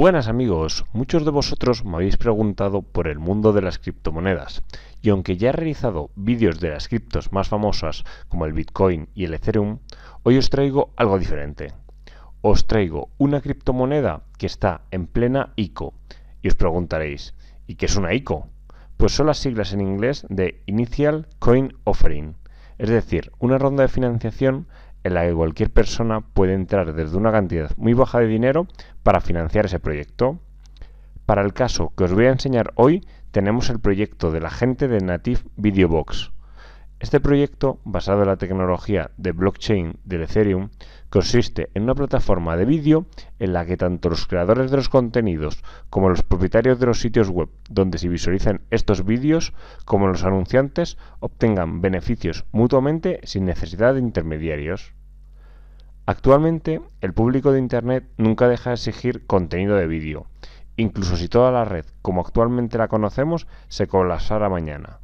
Buenas amigos, muchos de vosotros me habéis preguntado por el mundo de las criptomonedas y aunque ya he realizado vídeos de las criptos más famosas como el Bitcoin y el Ethereum, hoy os traigo algo diferente. Os traigo una criptomoneda que está en plena ICO y os preguntaréis, ¿y qué es una ICO? Pues son las siglas en inglés de Initial Coin Offering, es decir, una ronda de financiación en la que cualquier persona puede entrar desde una cantidad muy baja de dinero para financiar ese proyecto. Para el caso que os voy a enseñar hoy, tenemos el proyecto de la gente de Native Video Box. Este proyecto, basado en la tecnología de blockchain del Ethereum, consiste en una plataforma de vídeo en la que tanto los creadores de los contenidos como los propietarios de los sitios web donde se visualizan estos vídeos, como los anunciantes, obtengan beneficios mutuamente sin necesidad de intermediarios. Actualmente, el público de Internet nunca deja de exigir contenido de vídeo, incluso si toda la red, como actualmente la conocemos, se colapsara mañana.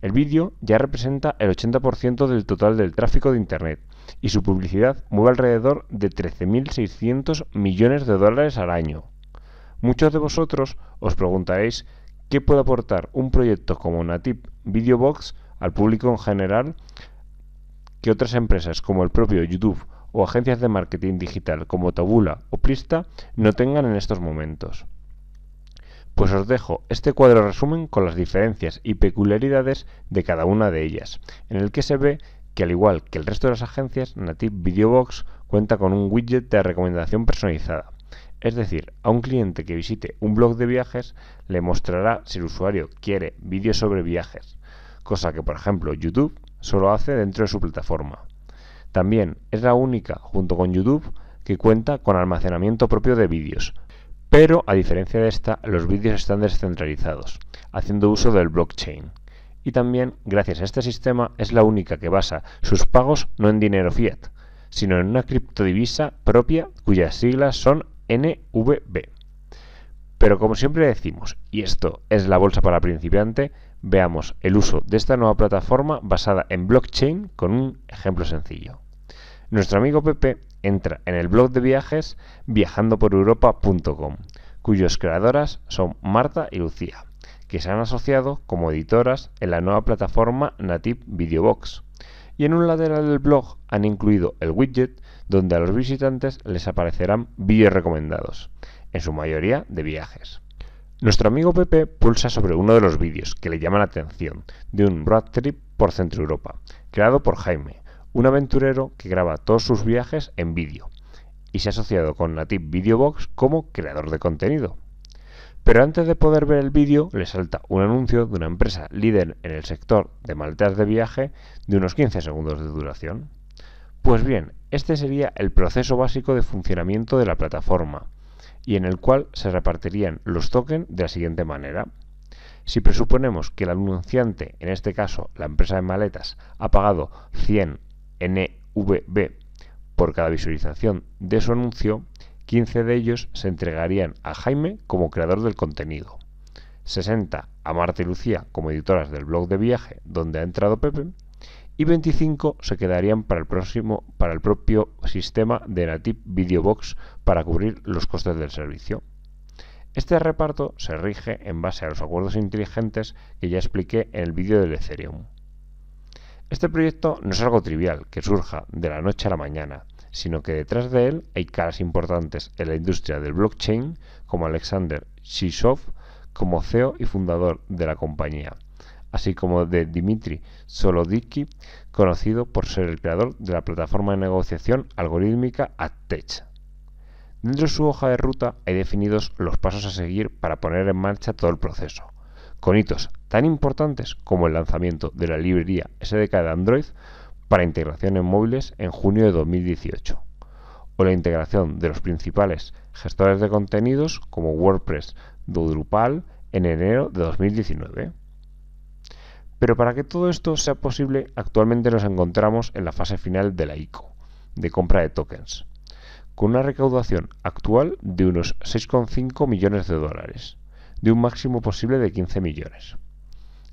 El vídeo ya representa el 80% del total del tráfico de Internet y su publicidad mueve alrededor de 13.600 millones de dólares al año. Muchos de vosotros os preguntaréis qué puede aportar un proyecto como Native Video Box al público en general que otras empresas como el propio YouTube o agencias de marketing digital como Tabula o Prista no tengan en estos momentos pues os dejo este cuadro resumen con las diferencias y peculiaridades de cada una de ellas, en el que se ve que al igual que el resto de las agencias, Native Videobox cuenta con un widget de recomendación personalizada. Es decir, a un cliente que visite un blog de viajes le mostrará si el usuario quiere vídeos sobre viajes, cosa que por ejemplo YouTube solo hace dentro de su plataforma. También es la única, junto con YouTube, que cuenta con almacenamiento propio de vídeos, pero, a diferencia de esta, los vídeos están descentralizados, haciendo uso del blockchain. Y también, gracias a este sistema, es la única que basa sus pagos no en dinero fiat, sino en una criptodivisa propia cuyas siglas son NVB. Pero como siempre decimos, y esto es la bolsa para principiante, veamos el uso de esta nueva plataforma basada en blockchain con un ejemplo sencillo. Nuestro amigo Pepe Entra en el blog de viajes viajandoporeuropa.com, cuyos creadoras son Marta y Lucía, que se han asociado como editoras en la nueva plataforma Native Videobox. Y en un lateral del blog han incluido el widget donde a los visitantes les aparecerán vídeos recomendados, en su mayoría de viajes. Nuestro amigo Pepe pulsa sobre uno de los vídeos que le llama la atención, de un road trip por Centro Europa, creado por Jaime, un aventurero que graba todos sus viajes en vídeo y se ha asociado con Native Video Box como creador de contenido. Pero antes de poder ver el vídeo, le salta un anuncio de una empresa líder en el sector de maletas de viaje de unos 15 segundos de duración. Pues bien, este sería el proceso básico de funcionamiento de la plataforma, y en el cual se repartirían los tokens de la siguiente manera. Si presuponemos que el anunciante, en este caso la empresa de maletas, ha pagado 100 NVB por cada visualización de su anuncio, 15 de ellos se entregarían a Jaime como creador del contenido, 60 a Marta y Lucía como editoras del blog de viaje donde ha entrado Pepe y 25 se quedarían para el, próximo, para el propio sistema de natip Video Box para cubrir los costes del servicio. Este reparto se rige en base a los acuerdos inteligentes que ya expliqué en el vídeo del Ethereum. Este proyecto no es algo trivial que surja de la noche a la mañana, sino que detrás de él hay caras importantes en la industria del blockchain, como Alexander Shishov, como CEO y fundador de la compañía, así como de Dimitri Solodiki, conocido por ser el creador de la plataforma de negociación algorítmica ATTECH. Dentro de su hoja de ruta hay definidos los pasos a seguir para poner en marcha todo el proceso con hitos tan importantes como el lanzamiento de la librería SDK de Android para integración en móviles en junio de 2018, o la integración de los principales gestores de contenidos como WordPress de Drupal en enero de 2019. Pero para que todo esto sea posible, actualmente nos encontramos en la fase final de la ICO, de compra de tokens, con una recaudación actual de unos 6,5 millones de dólares de un máximo posible de 15 millones.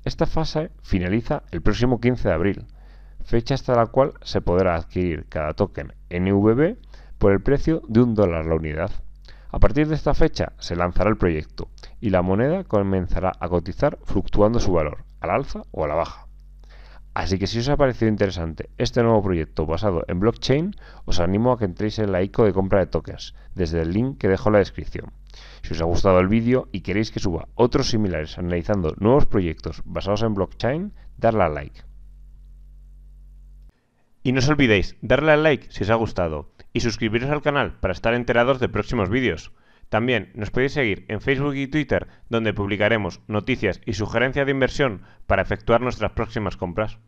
Esta fase finaliza el próximo 15 de abril, fecha hasta la cual se podrá adquirir cada token NVB por el precio de un dólar la unidad. A partir de esta fecha se lanzará el proyecto y la moneda comenzará a cotizar fluctuando su valor, al alza o a la baja. Así que si os ha parecido interesante este nuevo proyecto basado en blockchain, os animo a que entréis en la ICO de compra de tokens, desde el link que dejo en la descripción. Si os ha gustado el vídeo y queréis que suba otros similares analizando nuevos proyectos basados en blockchain, darle a like. Y no os olvidéis darle a like si os ha gustado y suscribiros al canal para estar enterados de próximos vídeos. También nos podéis seguir en Facebook y Twitter donde publicaremos noticias y sugerencias de inversión para efectuar nuestras próximas compras.